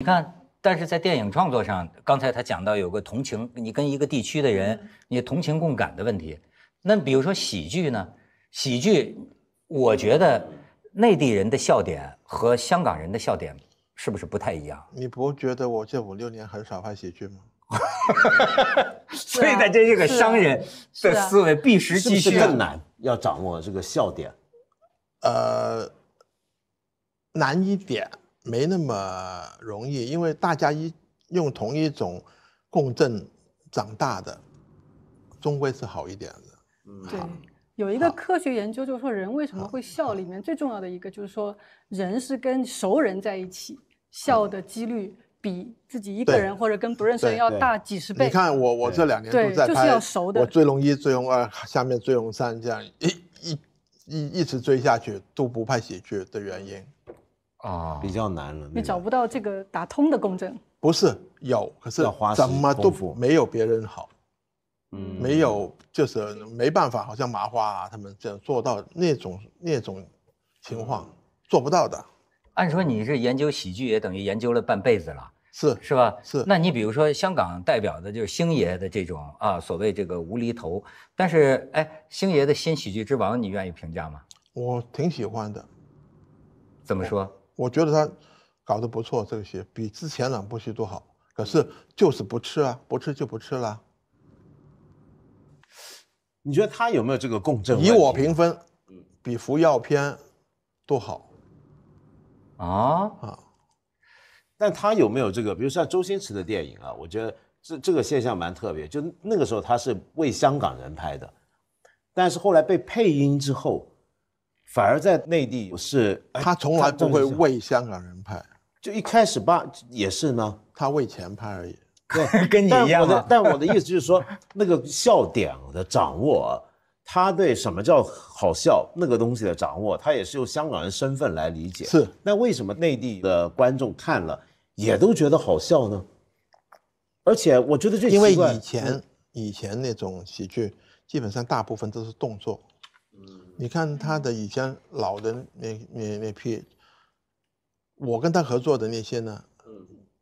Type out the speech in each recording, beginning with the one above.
你看，但是在电影创作上，刚才他讲到有个同情，你跟一个地区的人，你同情共感的问题。那比如说喜剧呢？喜剧，我觉得内地人的笑点和香港人的笑点是不是不太一样？你不觉得我这五六年很少拍喜剧吗？所以，在这个商人的思维，避实击虚，更难？要掌握这个笑点，呃，难一点。没那么容易，因为大家一用同一种共振长大的，终归是好一点的。对，有一个科学研究，就是说人为什么会笑，里面最重要的一个就是说，人是跟熟人在一起笑的几率比自己一个人或者跟不认识人要大几十倍。你看我，我这两年都在拍，我追龙一，追龙二，下面追龙三，这样一、一、一一直追下去都不拍喜剧的原因。啊，比较难了，你找不到这个打通的共振。不是有，可是怎么都没有别人好，嗯，没有就是没办法，好像麻花啊，他们这样做到那种那种情况做不到的。按说你是研究喜剧，也等于研究了半辈子了，是是吧？是。那你比如说香港代表的就是星爷的这种啊，所谓这个无厘头，但是哎，星爷的新喜剧之王，你愿意评价吗？我挺喜欢的，怎么说？我觉得他搞得不错，这些比之前两部戏都好。可是就是不吃啊，不吃就不吃了。你觉得他有没有这个共振？以我评分，比服药片都好啊啊！但他有没有这个？比如像周星驰的电影啊，我觉得这这个现象蛮特别。就那个时候他是为香港人拍的，但是后来被配音之后。反而在内地是，他从来不会为香港人拍，就一开始吧，也是呢，他为钱拍而已，跟跟你一样。但我的意思就是说，那个笑点的掌握，他对什么叫好笑那个东西的掌握，他也是用香港人身份来理解。是，那为什么内地的观众看了也都觉得好笑呢？而且我觉得这因为以前以前那种喜剧，基本上大部分都是动作。你看他的以前老的那那那批，我跟他合作的那些呢，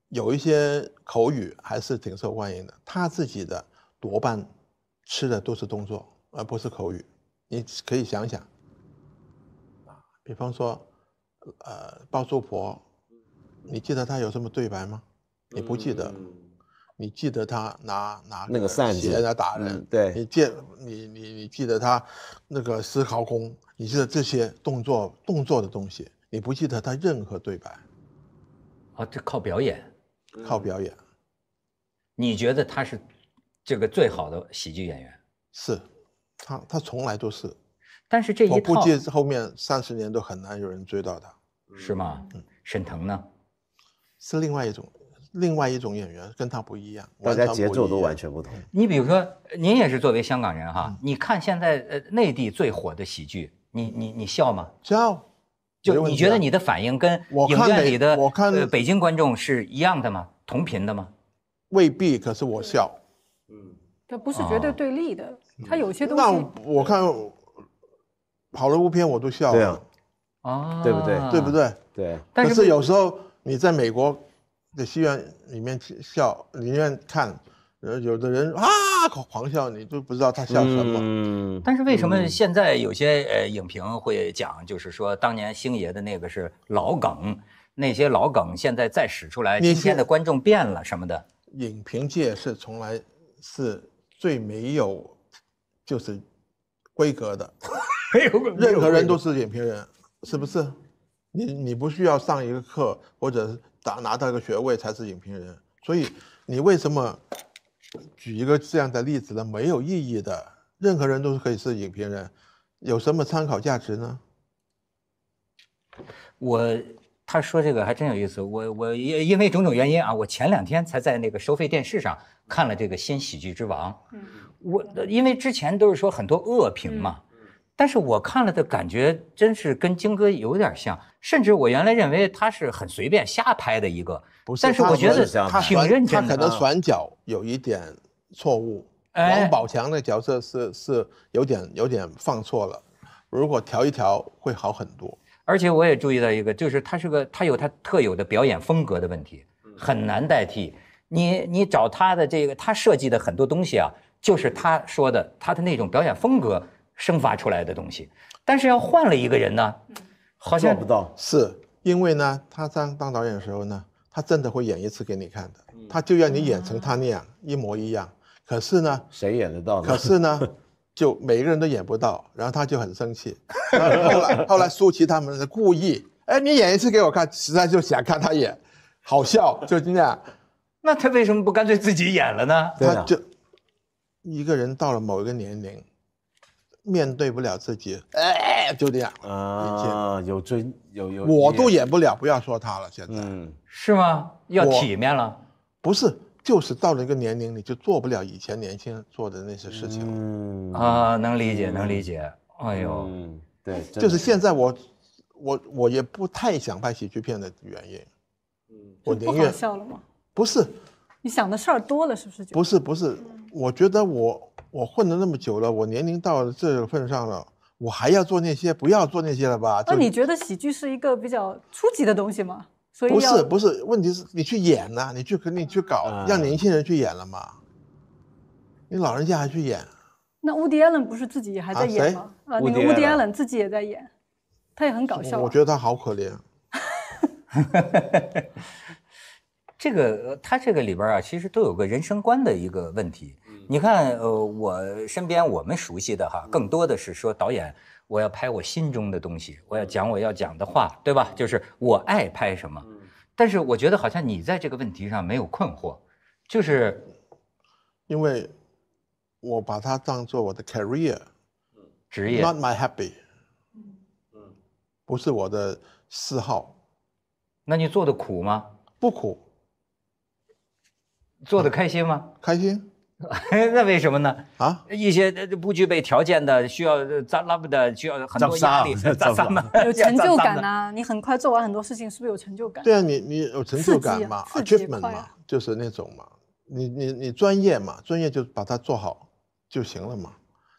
有一些口语还是挺受欢迎的。他自己的多半吃的都是动作，而不是口语。你可以想想，比方说，呃，包租婆，你记得他有什么对白吗？你不记得。你记得他拿拿那个扇子来打人，对你记你你你记得他那个思考功，你记得这些动作动作的东西，你不记得他任何对白。哦，这靠表演，靠表演。你觉得他是这个最好的喜剧演员？是，他他从来都是。但是这一套，我估计后面三十年都很难有人追到他。是吗？嗯。沈腾呢？是另外一种。另外一种演员跟他不一样，大家节奏都完全不同。你比如说，您也是作为香港人哈，你看现在呃内地最火的喜剧，你你你笑吗？笑，就你觉得你的反应跟影院里的我看北京观众是一样的吗？同频的吗？未必，可是我笑。嗯，它不是绝对对立的，它有些东西。那我看好莱坞片我都笑。对啊。对不对？对不对？对。但是有时候你在美国。在戏院里面笑，里面看，呃，有的人啊狂笑，你都不知道他笑什么。嗯，但是为什么现在有些呃影评会讲，就是说当年星爷的那个是老梗，那些老梗现在再使出来，今天的观众变了什么的？影评界是从来是最没有，就是，规格的，没有任何人都是影评人，是不是？你你不需要上一个课或者。拿到个学位才是影评人？所以你为什么举一个这样的例子呢？没有意义的，任何人都是可以是影评人，有什么参考价值呢？我他说这个还真有意思。我我因因为种种原因啊，我前两天才在那个收费电视上看了这个新喜剧之王。嗯，我因为之前都是说很多恶评嘛。但是我看了的感觉，真是跟京哥有点像，甚至我原来认为他是很随便瞎拍的一个，不是。但是我觉得挺认真的。他可能转角有一点错误。王宝强的角色是是有点有点放错了，如果调一调会好很多。而且我也注意到一个，就是他是个他有他特有的表演风格的问题，很难代替。你你找他的这个他设计的很多东西啊，就是他说的他的那种表演风格。生发出来的东西，但是要换了一个人呢，好像做不到。是因为呢，他当当导演的时候呢，他真的会演一次给你看的，他就要你演成他那样一模一样。可是呢，谁演得到呢？可是呢，就每个人都演不到，然后他就很生气。后来 后来，舒淇他们是故意，哎，你演一次给我看，实在就想看他演，好笑就这样。那他为什么不干脆自己演了呢？他就一个人到了某一个年龄。面对不了自己，哎，就这样啊！有尊有有，我都演不了，不要说他了。现在，嗯，是吗？要体面了，不是，就是到了一个年龄，你就做不了以前年轻做的那些事情了。啊，能理解，能理解。哎呦，对，就是现在我，我我也不太想拍喜剧片的原因。嗯，我宁愿笑了吗？不是，你想的事儿多了，是不是？不是，不是，我觉得我。我混了那么久了，我年龄到了这个份上了，我还要做那些？不要做那些了吧？那你觉得喜剧是一个比较初级的东西吗？不是不是，问题是你去演呐，你去肯定去搞，让年轻人去演了嘛，你老人家还去演？那 l 迪 e 伦不是自己还在演吗？啊，那个 l 迪 e 伦自己也在演，他也很搞笑。我觉得他好可怜。这个他这个里边啊，其实都有个人生观的一个问题。你看，呃，我身边我们熟悉的哈，更多的是说导演，我要拍我心中的东西，我要讲我要讲的话，对吧？就是我爱拍什么。但是我觉得好像你在这个问题上没有困惑，就是因为我把它当做我的 career 职业，not my h a p p y 嗯，不是我的嗜好。那你做的苦吗？不苦。做的开心吗？开心，那为什么呢？啊，一些不具备条件的，需要咱拉不的，需要很多压力，有成就感呢？你很快做完很多事情，是不是有成就感？对啊，你你有成就感嘛？e n t 嘛？就是那种嘛，你你你专业嘛，专业就把它做好就行了嘛。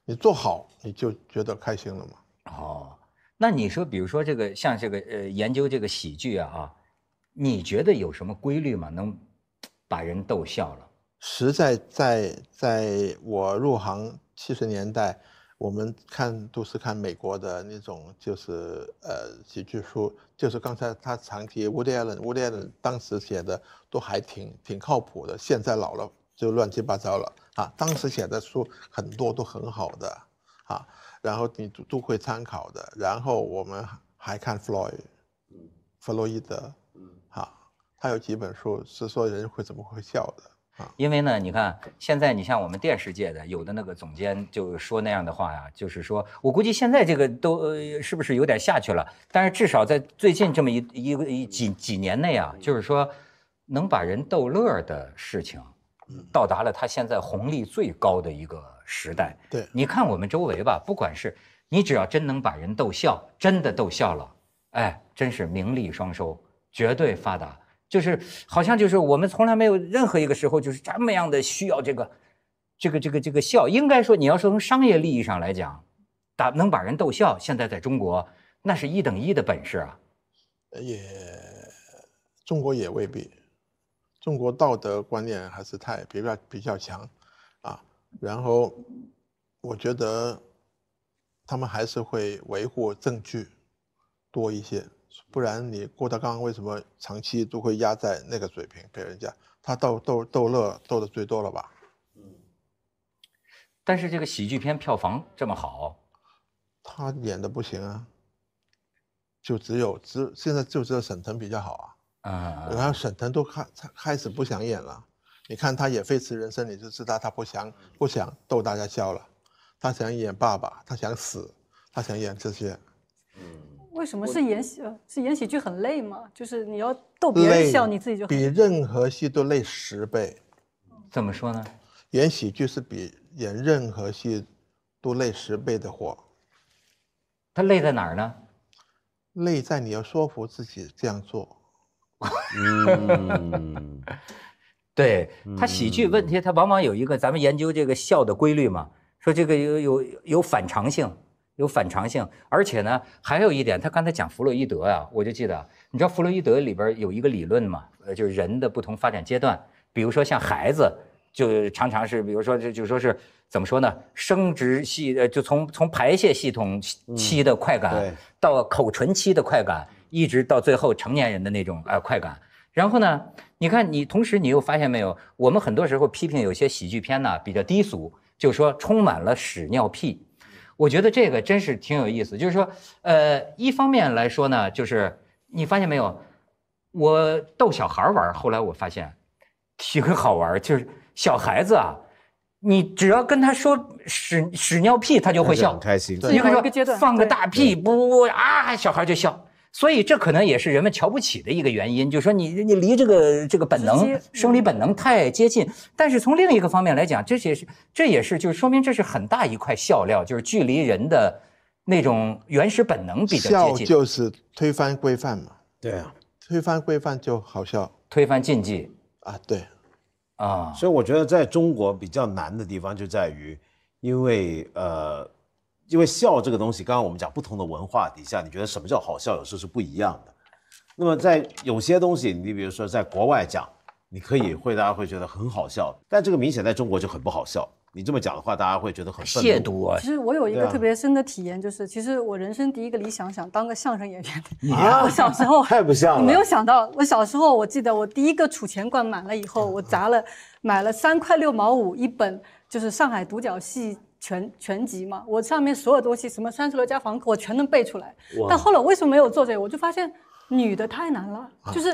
你做好你就觉得开心了嘛。哦，那你说比如说这个像这个呃研究这个喜剧啊啊，你觉得有什么规律吗？能。把人逗笑了，实在在在我入行七十年代，我们看都是看美国的那种，就是呃喜剧书，就是刚才他常提 w o d a l l e n w o d a l l e n 当时写的都还挺挺靠谱的，现在老了就乱七八糟了啊。当时写的书很多都很好的啊，然后你都都会参考的。然后我们还看弗洛伊德。他有几本书是说人会怎么会笑的啊？因为呢，你看现在你像我们电视界的有的那个总监就说那样的话呀，就是说我估计现在这个都呃、是不是有点下去了？但是至少在最近这么一一个几几年内啊，就是说能把人逗乐的事情，到达了他现在红利最高的一个时代。对，你看我们周围吧，不管是你只要真能把人逗笑，真的逗笑了，哎，真是名利双收，绝对发达。就是好像就是我们从来没有任何一个时候就是这么样的需要这个，这个这个这个笑。应该说，你要是从商业利益上来讲，打能把人逗笑，现在在中国那是一等一的本事啊。也，中国也未必。中国道德观念还是太比较比较强，啊，然后我觉得他们还是会维护证据多一些。不然你郭德纲为什么长期都会压在那个水平？给人家他逗逗逗乐逗的最多了吧？嗯。但是这个喜剧片票房这么好，他演的不行啊。就只有只现在就只有沈腾比较好啊。啊。然后沈腾都开开始不想演了，你看他演《飞驰人生，你就知道他不想不想逗大家笑了，他想演爸爸，他想死，他想演这些。嗯。为什么是演喜呃是演喜剧很累吗？就是你要逗别人笑，你自己就比任何戏都累十倍。怎么说呢？演喜剧是比演任何戏都累十倍的活。它累在哪儿呢？累在你要说服自己这样做。对他喜剧问题，他往往有一个咱们研究这个笑的规律嘛，说这个有有有反常性。有反常性，而且呢，还有一点，他刚才讲弗洛伊德啊，我就记得，你知道弗洛伊德里边有一个理论嘛，呃，就是人的不同发展阶段，比如说像孩子，就常常是，比如说就就说是怎么说呢，生殖系呃，就从从排泄系统期的快感，到口唇期的快感，一直到最后成年人的那种呃快感，然后呢，你看你同时你又发现没有，我们很多时候批评有些喜剧片呢比较低俗，就说充满了屎尿屁。我觉得这个真是挺有意思，就是说，呃，一方面来说呢，就是你发现没有，我逗小孩玩，后来我发现，挺好玩，就是小孩子啊，你只要跟他说屎屎尿屁，他就会笑，开心，你己会说放个大屁，不啊，小孩就笑。所以这可能也是人们瞧不起的一个原因，就是说你你离这个这个本能生理本能太接近。但是从另一个方面来讲，这也是这也是就是说明这是很大一块笑料，就是距离人的那种原始本能比较接近。就是推翻规范嘛？对啊，推翻规范就好笑。推翻禁忌啊？对，啊。所以我觉得在中国比较难的地方就在于，因为呃。因为笑这个东西，刚刚我们讲不同的文化底下，你觉得什么叫好笑，有时候是不一样的。那么在有些东西，你比如说在国外讲，你可以会大家会觉得很好笑，但这个明显在中国就很不好笑。你这么讲的话，大家会觉得很亵渎啊。其实我有一个特别深的体验，就是其实我人生第一个理想想当个相声演员。啊！我小时候太不像了，没有想到。我小时候我记得我第一个储钱罐满了以后，我砸了，买了三块六毛五一本，就是上海独角戏。全全集嘛，我上面所有东西，什么三十楼加房，我全能背出来。但后来我为什么没有做这个？我就发现女的太难了，就是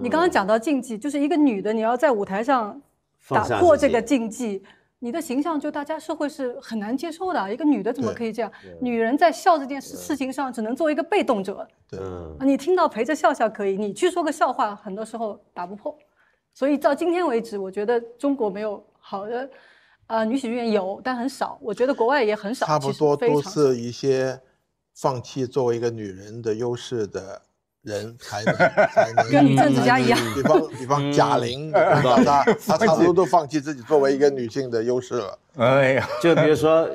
你刚刚讲到竞技，就是一个女的你要在舞台上打破这个禁忌，你的形象就大家社会是很难接受的。一个女的怎么可以这样？女人在笑这件事事情上，只能做一个被动者。对，啊，你听到陪着笑笑可以，你去说个笑话，很多时候打不破。所以到今天为止，我觉得中国没有好的。呃，女喜剧演员有，但很少。我觉得国外也很少，差不多都是一些放弃作为一个女人的优势的人 才，能才能跟政治家一样。比方比方贾玲，吧？她她 差不多都放弃自己作为一个女性的优势了。哎呀，就比如说，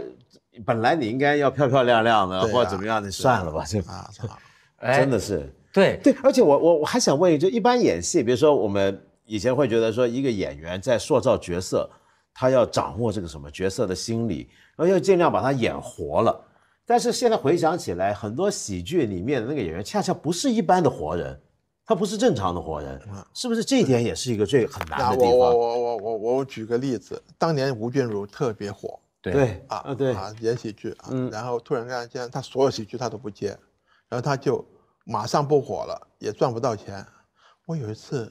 本来你应该要漂漂亮亮的，或怎么样的，算了吧，这啊，算了。真的是，对对。而且我我我还想问一句，就一般演戏，比如说我们以前会觉得说，一个演员在塑造角色。他要掌握这个什么角色的心理，然后要尽量把他演活了。但是现在回想起来，很多喜剧里面的那个演员，恰恰不是一般的活人，他不是正常的活人，是不是？这一点也是一个最很难的地方。我我我我我我举个例子，当年吴君如特别火，对啊，对啊，演喜剧啊，然后突然间，现他所有喜剧他都不接，然后他就马上不火了，也赚不到钱。我有一次，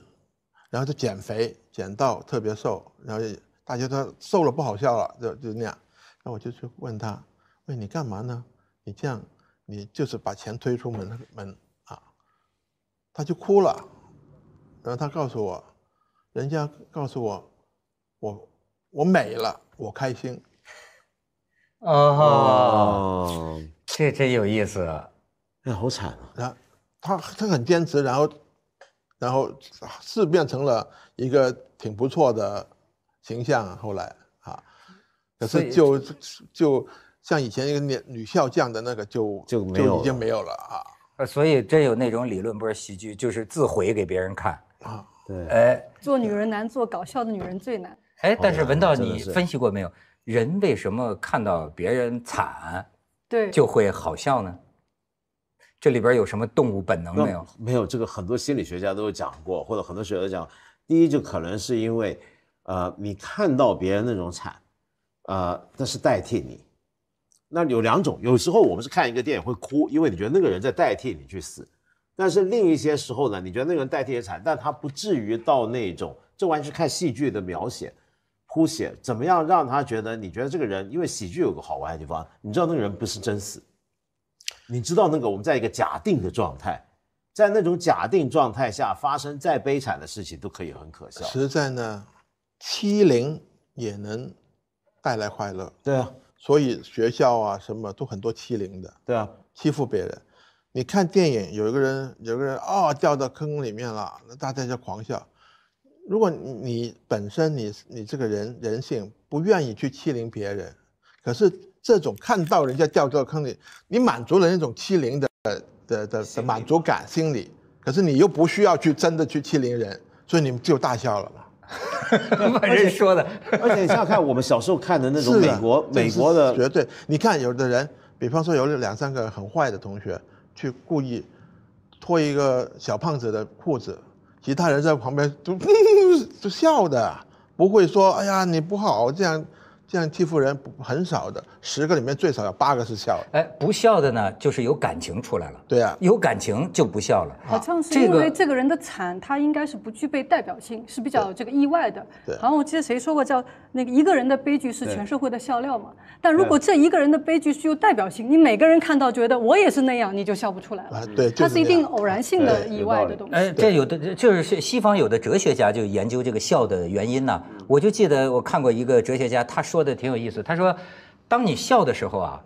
然后就减肥减到特别瘦，然后。大家都瘦了不好笑了，就就那样。那我就去问他：“喂，你干嘛呢？你这样，你就是把钱推出门门啊？”他就哭了，然后他告诉我：“人家告诉我，我我美了，我开心。”哦，这真有意思，那好惨啊！他他很坚持，然后然后是变成了一个挺不错的。形象后来啊，可是就就像以前一个女女笑将的那个就就没有已经没有了啊。所以真有那种理论，不是喜剧就是自毁给别人看啊。对，哎，做女人难，做搞笑的女人最难。哎，但是文道，你分析过没有？人为什么看到别人惨，对，就会好笑呢？这里边有什么动物本能没有？没有，这个很多心理学家都有讲过，或者很多学者讲，第一就可能是因为。呃，你看到别人那种惨，呃，那是代替你。那有两种，有时候我们是看一个电影会哭，因为你觉得那个人在代替你去死；但是另一些时候呢，你觉得那个人代替也惨，但他不至于到那种。这完全是看戏剧的描写、铺写，怎么样让他觉得你觉得这个人。因为喜剧有个好玩的地方，你知道那个人不是真死，你知道那个我们在一个假定的状态，在那种假定状态下发生再悲惨的事情都可以很可笑。实在呢。欺凌也能带来快乐，对啊，所以学校啊什么都很多欺凌的，对啊，欺负别人。你看电影，有一个人有一个人啊掉到坑里面了，那大家就狂笑。如果你本身你你这个人人性不愿意去欺凌别人，可是这种看到人家掉到坑里，你满足了那种欺凌的的的满足感心理，可是你又不需要去真的去欺凌人，所以你们就大笑了嘛。哈 哈，人说的，而且你想想看我们小时候看的那种美国美国的绝对，你看有的人，比方说有两三个很坏的同学，去故意脱一个小胖子的裤子，其他人在旁边都都笑的，不会说哎呀你不好这样。现在欺负人不很少的，十个里面最少要八个是笑。哎，不笑的呢，就是有感情出来了。对啊，有感情就不笑了。好像是因为这个人的惨，他应该是不具备代表性，是比较这个意外的。对。好像我记得谁说过，叫那个一个人的悲剧是全社会的笑料嘛。但如果这一个人的悲剧是有代表性，你每个人看到觉得我也是那样，你就笑不出来了。对，它是一定偶然性的意外的东西。哎，这有这，就是西方有的哲学家就研究这个笑的原因呢。我就记得我看过一个哲学家，他说的挺有意思。他说，当你笑的时候啊，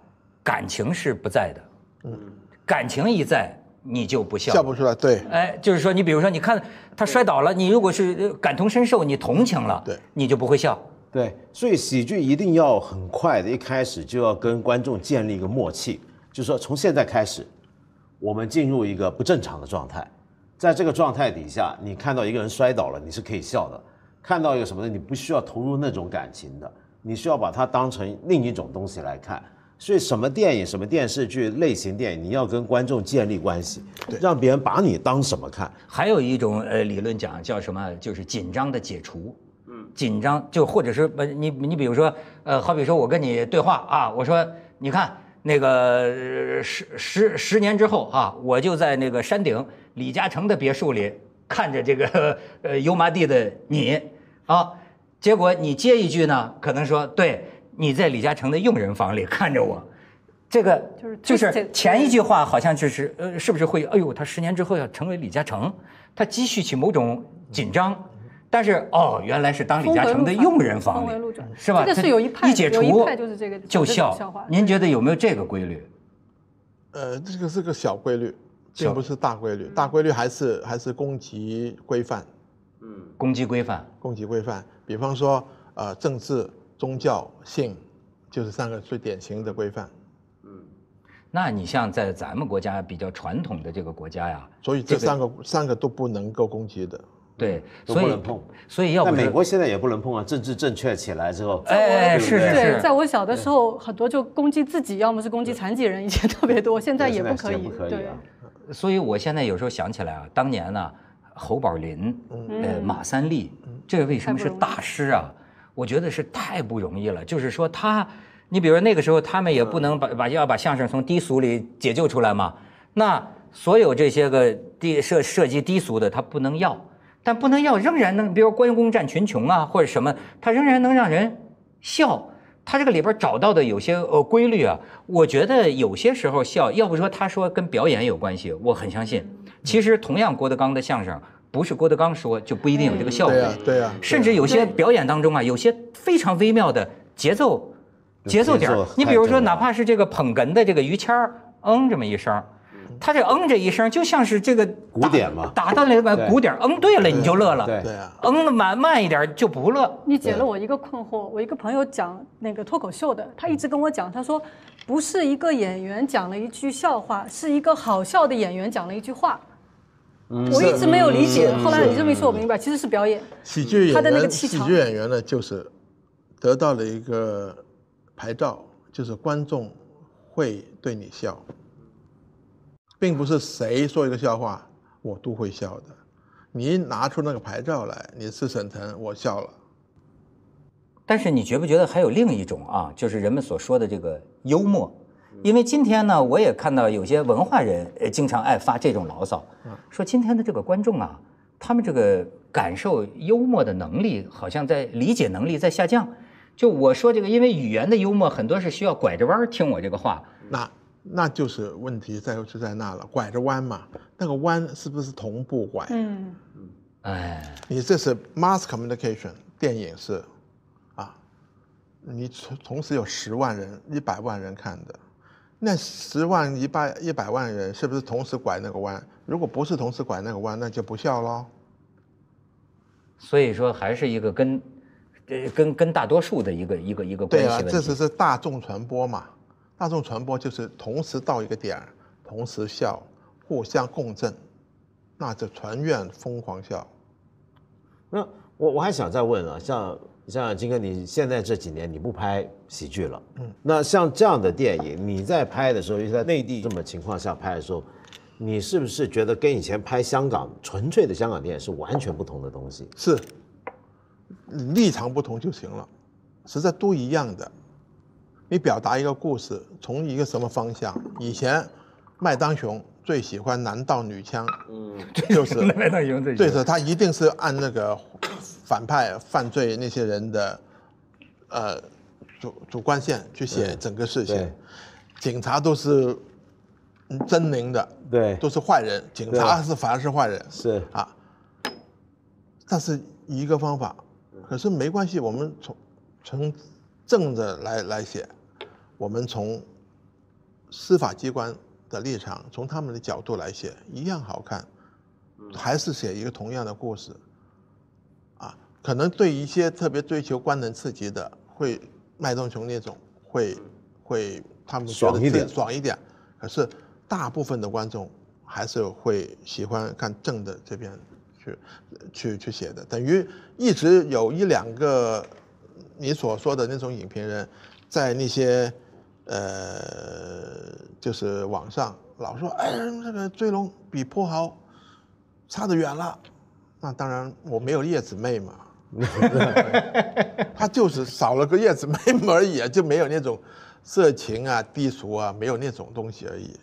感情是不在的。嗯，感情一在，你就不笑。笑不出来，对。哎，就是说，你比如说，你看他摔倒了，你如果是感同身受，你同情了，对，你就不会笑。对，所以喜剧一定要很快的，一开始就要跟观众建立一个默契，就是说，从现在开始，我们进入一个不正常的状态。在这个状态底下，你看到一个人摔倒了，你是可以笑的。看到一个什么的，你不需要投入那种感情的，你需要把它当成另一种东西来看。所以什么电影、什么电视剧类型电影，你要跟观众建立关系，让别人把你当什么看。还有一种呃理论讲叫什么，就是紧张的解除。嗯，紧张就或者是你你比如说呃，好比说我跟你对话啊，我说你看那个十十十年之后啊，我就在那个山顶李嘉诚的别墅里看着这个呃油麻地的你。啊，结果你接一句呢，可能说对，你在李嘉诚的佣人房里看着我，这个就是就是前一句话好像就是呃，是不是会哎呦，他十年之后要成为李嘉诚，他积蓄起某种紧张，但是哦，原来是当李嘉诚的佣人房，是吧？这个是有一派，一解除就笑，笑您觉得有没有这个规律？呃，这个是个小规律，并不是大规律，大规律还是还是供给规范。攻击规范，攻击规范，比方说，呃，政治、宗教、性，就是三个最典型的规范。嗯，那你像在咱们国家比较传统的这个国家呀，所以这三个三个都不能够攻击的。对，所以不，所以要不。美国现在也不能碰啊，政治正确起来之后。哎，是是。在我小的时候，很多就攻击自己，要么是攻击残疾人，以前特别多，现在也不可以。对。所以我现在有时候想起来啊，当年呢。侯宝林，呃，马三立，这个为什么是大师啊？我觉得是太不容易了。就是说他，你比如那个时候他们也不能把把要把相声从低俗里解救出来嘛。那所有这些个低涉涉及低俗的他不能要，但不能要仍然能，比如关公战群雄啊或者什么，他仍然能让人笑。他这个里边找到的有些呃规律啊，我觉得有些时候笑，要不说他说跟表演有关系，我很相信。其实同样郭德纲的相声，不是郭德纲说就不一定有这个效果。对呀，对呀。甚至有些表演当中啊，有些非常微妙的节奏，节奏点。你比如说，哪怕是这个捧哏的这个于谦嗯这么一声。他这嗯这一声就像是这个鼓点嘛，打到了那个鼓点，嗯对了你就乐了，对啊，嗯了慢慢一点就不乐。你解了我一个困惑，我一个朋友讲那个脱口秀的，他一直跟我讲，他说，不是一个演员讲了一句笑话，是一个好笑的演员讲了一句话，我一直没有理解。后来你这么一说，我明白，其实是表演。喜剧演员，他的那个气场。喜剧演员呢，就是得到了一个牌照，就是观众会对你笑。并不是谁说一个笑话我都会笑的，你拿出那个牌照来，你是沈腾，我笑了。但是你觉不觉得还有另一种啊，就是人们所说的这个幽默？因为今天呢，我也看到有些文化人经常爱发这种牢骚，说今天的这个观众啊，他们这个感受幽默的能力好像在理解能力在下降。就我说这个，因为语言的幽默很多是需要拐着弯儿听我这个话。那。那就是问题在就在那了，拐着弯嘛。那个弯是不是同步拐？嗯，哎，你这是 mass communication，电影是，啊，你同同时有十万人、一百万人看的，那十万、一百、一百万人是不是同时拐那个弯？如果不是同时拐那个弯，那就不笑喽。所以说，还是一个跟，呃，跟跟大多数的一个一个一个关系对啊，这是是大众传播嘛。大众传播就是同时到一个点儿，同时笑，互相共振，那就全院疯狂笑。那我我还想再问啊，像像金哥，你现在这几年你不拍喜剧了，那像这样的电影，你在拍的时候，其在内地这么情况下拍的时候，你是不是觉得跟以前拍香港纯粹的香港电影是完全不同的东西？是，立场不同就行了，实在都一样的。你表达一个故事，从一个什么方向？以前麦当雄最喜欢男盗女枪，嗯，就是 麦当雄最，他一定是按那个反派犯罪那些人的呃主主观线去写整个事情，警察都是狰狞的，对，都是坏人，警察是反而是坏人是啊，但是一个方法，可是没关系，我们从从。正的来来写，我们从司法机关的立场，从他们的角度来写，一样好看，还是写一个同样的故事，啊，可能对一些特别追求观能刺激的，会麦冬琼那种，会会他们爽一点，爽一点，可是大部分的观众还是会喜欢看正的这边去去去写的，等于一直有一两个。你所说的那种影评人，在那些呃，就是网上老说哎，这个《追龙》比《破豪差得远了。那当然，我没有叶子妹嘛。他就是少了个叶子妹而已，就没有那种色情啊、低俗啊，没有那种东西而已。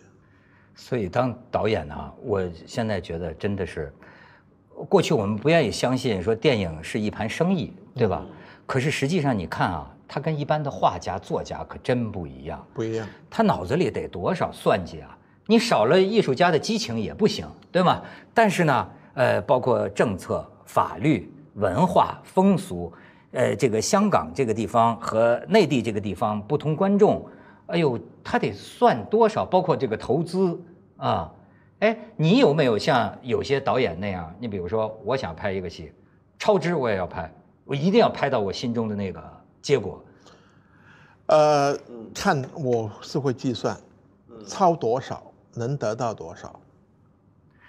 所以，当导演呢，我现在觉得真的是，过去我们不愿意相信说电影是一盘生意，对吧？可是实际上，你看啊，他跟一般的画家、作家可真不一样。不一样，他脑子里得多少算计啊！你少了艺术家的激情也不行，对吗？但是呢，呃，包括政策、法律、文化、风俗，呃，这个香港这个地方和内地这个地方不同，观众，哎呦，他得算多少？包括这个投资啊，哎，你有没有像有些导演那样？你比如说，我想拍一个戏，超支我也要拍。我一定要拍到我心中的那个结果。呃，看我是会计算，超多少能得到多少。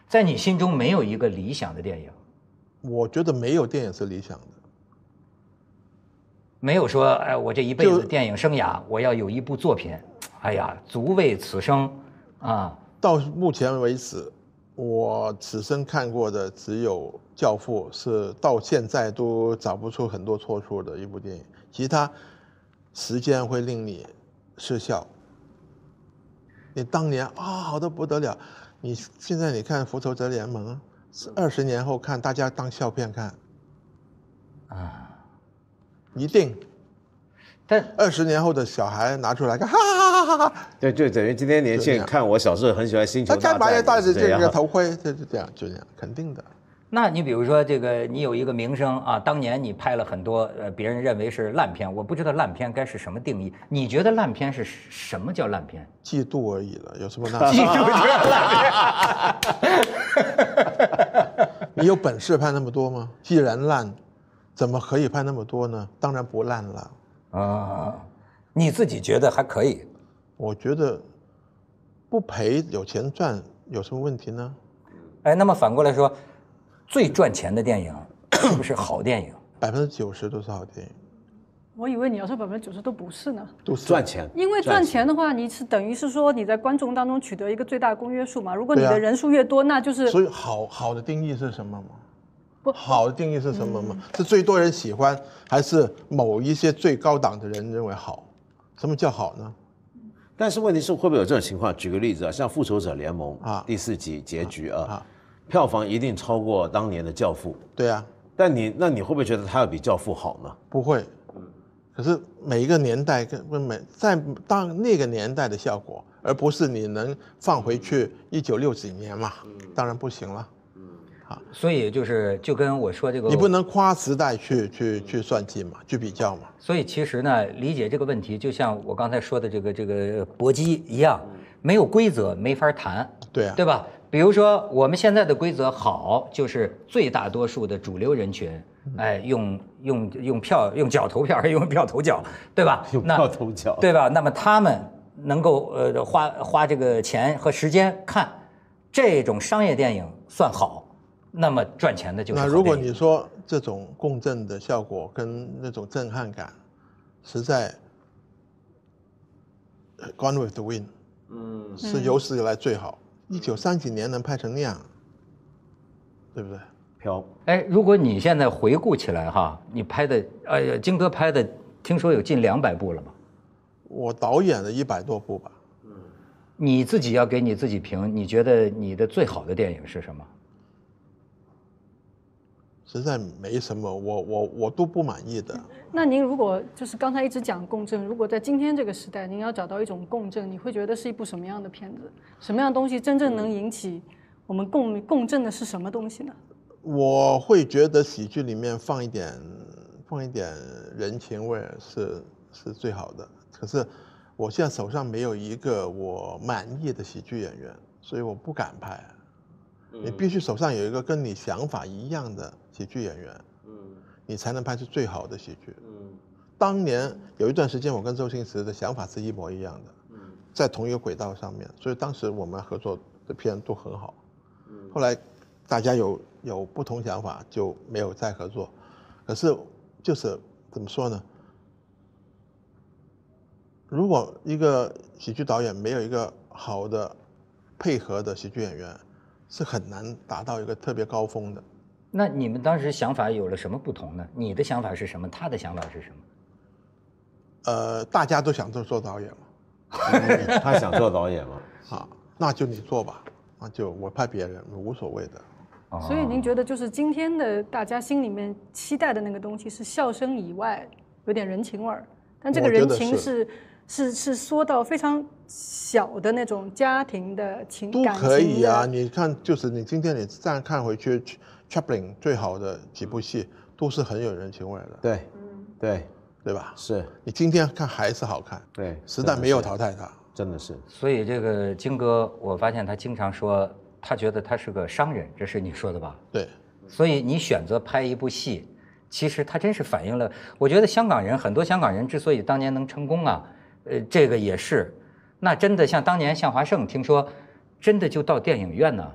在你心中没有一个理想的电影？我觉得没有电影是理想的。没有说哎，我这一辈子电影生涯我要有一部作品，哎呀足为此生啊。到目前为止。我此生看过的只有《教父》，是到现在都找不出很多错处的一部电影。其他，时间会令你失效。你当年啊，好的不得了，你现在你看《复仇者联盟》，是二十年后看，大家当笑片看啊，一定。但二十年后的小孩拿出来看，哈哈。哈 哈，对就等于今天年轻人看我小时候很喜欢星球。他干嘛要戴着这个头盔？对对，这样就这样，肯定的。那你比如说这个，你有一个名声啊，当年你拍了很多，呃，别人认为是烂片。我不知道烂片该是什么定义。你觉得烂片是什么叫烂片？嫉妒而已了，有什么烂？烂片。你有本事拍那么多吗？既然烂，怎么可以拍那么多呢？当然不烂了啊，你自己觉得还可以。我觉得不赔有钱赚有什么问题呢？哎，那么反过来说，最赚钱的电影是好电影，百分之九十都是好电影。我以为你要说百分之九十都不是呢。都是赚钱。因为赚钱的话，你是等于是说你在观众当中取得一个最大公约数嘛。如果你的人数越多，那就是。所以好好的定义是什么吗？不好的定义是什么吗？是最多人喜欢，还是某一些最高档的人认为好？什么叫好呢？但是问题是会不会有这种情况？举个例子啊，像《复仇者联盟》啊，第四集结局啊，票房一定超过当年的《教父》。对啊。但你那你会不会觉得它要比《教父》好呢？不会。可是每一个年代跟每在当那个年代的效果，而不是你能放回去一九六几年嘛？当然不行了。啊，所以就是就跟我说这个，你不能跨时代去去去算计嘛，去比较嘛。所以其实呢，理解这个问题，就像我刚才说的这个这个搏击一样，没有规则没法谈，对啊，对吧？比如说我们现在的规则好，就是最大多数的主流人群，哎，用用用票用脚投票用票投脚，对吧？用票投脚，对吧？那么他们能够呃花花这个钱和时间看这种商业电影，算好。那么赚钱的就是。那如果你说这种共振的效果跟那种震撼感，实在，《Gone with the Wind》嗯是有史以来最好，一九三几年能拍成那样，对不对？飘。哎，如果你现在回顾起来哈，你拍的，哎呀，金哥拍的，听说有近两百部了吗？我导演了一百多部吧。嗯。你自己要给你自己评，你觉得你的最好的电影是什么？实在没什么，我我我都不满意的。那您如果就是刚才一直讲共振，如果在今天这个时代，您要找到一种共振，你会觉得是一部什么样的片子？什么样的东西真正能引起我们共共振的是什么东西呢？我会觉得喜剧里面放一点放一点人情味是是最好的。可是我现在手上没有一个我满意的喜剧演员，所以我不敢拍。你必须手上有一个跟你想法一样的喜剧演员，嗯，你才能拍出最好的喜剧。嗯，当年有一段时间，我跟周星驰的想法是一模一样的，嗯，在同一个轨道上面，所以当时我们合作的片都很好。嗯，后来大家有有不同想法，就没有再合作。可是就是怎么说呢？如果一个喜剧导演没有一个好的配合的喜剧演员，是很难达到一个特别高峰的。那你们当时想法有了什么不同呢？你的想法是什么？他的想法是什么？呃，大家都想做做导演嘛。他想做导演嘛，啊，那就你做吧。那就我拍别人，无所谓的。啊。所以您觉得，就是今天的大家心里面期待的那个东西，是笑声以外，有点人情味儿。但这个人情是。是是，说到非常小的那种家庭的情感都可以啊。你看，就是你今天你这样看回去 t r a v l i n g 最好的几部戏都是很有人情味的。对，对，对吧？是你今天看还是好看？对，时代没有淘汰它，真的是。所以这个金哥，我发现他经常说，他觉得他是个商人，这是你说的吧？对。所以你选择拍一部戏，其实他真是反映了。我觉得香港人很多，香港人之所以当年能成功啊。呃，这个也是，那真的像当年向华胜听说，真的就到电影院呢，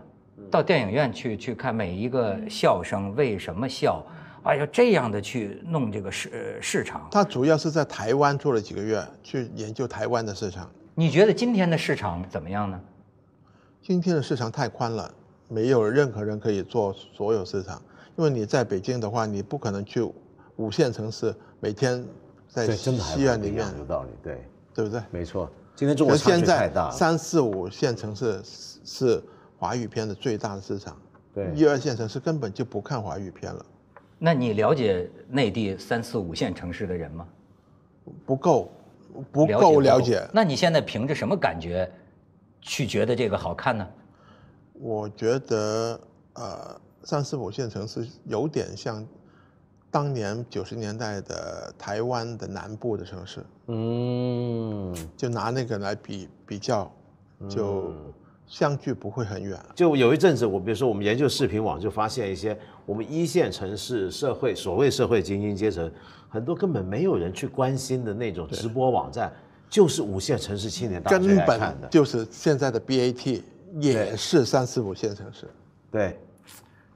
到电影院去去看每一个笑声为什么笑，哎呀这样的去弄这个市市场。他主要是在台湾做了几个月，去研究台湾的市场。你觉得今天的市场怎么样呢？今天的市场太宽了，没有任何人可以做所有市场，因为你在北京的话，你不可能去五线城市，每天在戏院里面。有道理，对。对不对？没错，今天中国现在三四五线城市是华语片的最大的市场，对，一二线城市根本就不看华语片了。那你了解内地三四五线城市的人吗？不够，不够了解。那你现在凭着什么感觉去觉得这个好看呢？我觉得，呃，三四五线城市有点像。当年九十年代的台湾的南部的城市，嗯，就拿那个来比比较，就相距不会很远。就有一阵子，我比如说我们研究视频网，就发现一些我们一线城市社会所谓社会精英阶层，很多根本没有人去关心的那种直播网站，就是五线城市青年大学生看的，就是现在的 BAT 也是三四五线城市，对。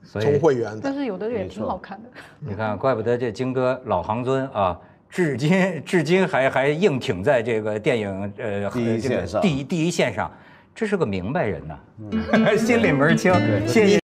从会员，但是有的也挺好看的。你看，怪不得这金哥老行尊啊，至今 至今还还硬挺在这个电影呃第一线上，第一第一线上，这是个明白人呐，心里门清，谢谢。